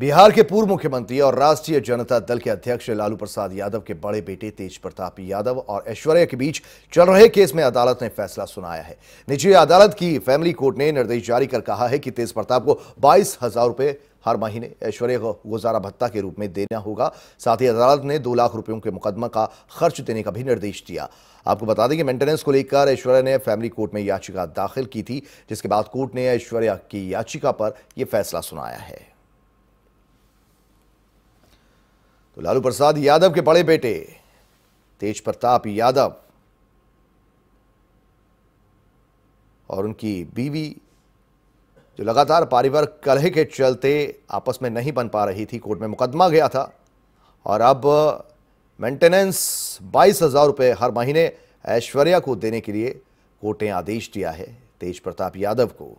बिहार के पूर्व मुख्यमंत्री और राष्ट्रीय जनता दल के अध्यक्ष लालू प्रसाद यादव के बड़े बेटे तेज प्रताप यादव और ऐश्वर्या के बीच चल रहे केस में अदालत ने फैसला सुनाया है निचली अदालत की फैमिली कोर्ट ने निर्देश जारी कर कहा है कि तेज प्रताप को बाईस हजार रुपए हर महीने ऐश्वर्या को गुजारा भत्ता के रूप में देना होगा साथ ही अदालत ने दो लाख रुपयों के मुकदमा का खर्च देने का भी निर्देश दिया आपको बता दें कि मेंटेनेंस को लेकर ऐश्वर्या ने फैमिली कोर्ट में याचिका दाखिल की थी जिसके बाद कोर्ट ने ऐश्वर्या की याचिका पर यह फैसला सुनाया है तो लालू प्रसाद यादव के बड़े बेटे तेज प्रताप यादव और उनकी बीवी जो लगातार पारिवारिक कलह के चलते आपस में नहीं बन पा रही थी कोर्ट में मुकदमा गया था और अब मेंटेनेंस बाईस हज़ार रुपये हर महीने ऐश्वर्या को देने के लिए कोर्ट ने आदेश दिया है तेज प्रताप यादव को